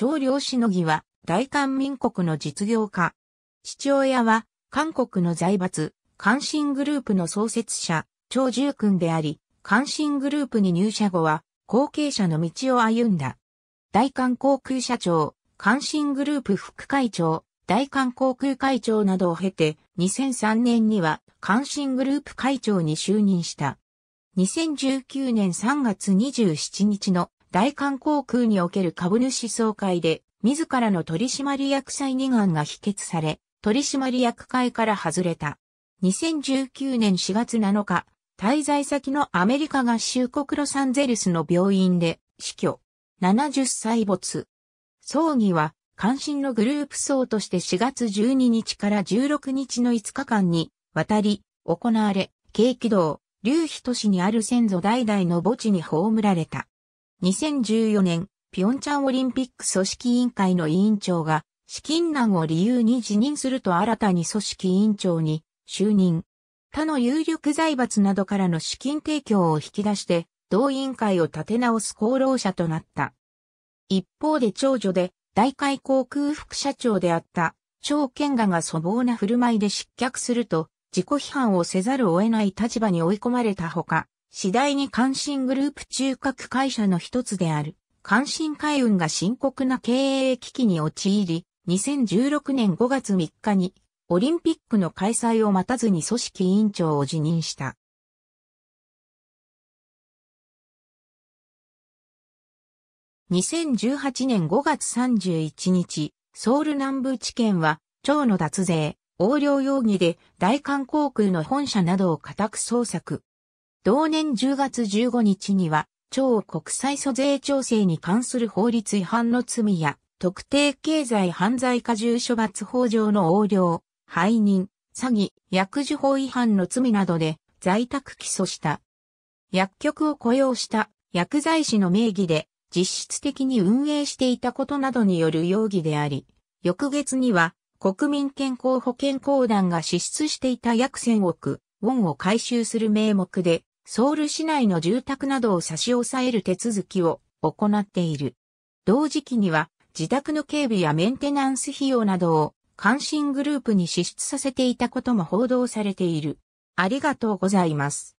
長領しのぎは大韓民国の実業家。父親は韓国の財閥、関心グループの創設者、長十君であり、関心グループに入社後は後継者の道を歩んだ。大韓航空社長、関心グループ副会長、大韓航空会長などを経て、2003年には関心グループ会長に就任した。2019年3月27日の大韓航空における株主総会で、自らの取締役再任案が否決され、取締役会から外れた。2019年4月7日、滞在先のアメリカ合衆国ロサンゼルスの病院で死去。70歳没。葬儀は、関心のグループ葬として4月12日から16日の5日間に、渡り、行われ、景気道、竜飛都市にある先祖代々の墓地に葬られた。2014年、ピョンチャンオリンピック組織委員会の委員長が、資金難を理由に辞任すると新たに組織委員長に就任。他の有力財閥などからの資金提供を引き出して、同委員会を立て直す功労者となった。一方で長女で、大海航空副社長であった、長健賀が粗暴な振る舞いで失脚すると、自己批判をせざるを得ない立場に追い込まれたほか、次第に関心グループ中核会社の一つである、関心海運が深刻な経営危機に陥り、2016年5月3日に、オリンピックの開催を待たずに組織委員長を辞任した。2018年5月31日、ソウル南部地検は、町の脱税、横領容疑で大韓航空の本社などを家宅捜索。同年10月15日には、超国際租税調整に関する法律違反の罪や、特定経済犯罪過重処罰法上の横領、背任、詐欺、薬事法違反の罪などで在宅起訴した。薬局を雇用した薬剤師の名義で実質的に運営していたことなどによる容疑であり、翌月には国民健康保険公団が支出していた約1000億ウォンを回収する名目でソウル市内の住宅などを差し押さえる手続きを行っている。同時期には自宅の警備やメンテナンス費用などを関心グループに支出させていたことも報道されている。ありがとうございます。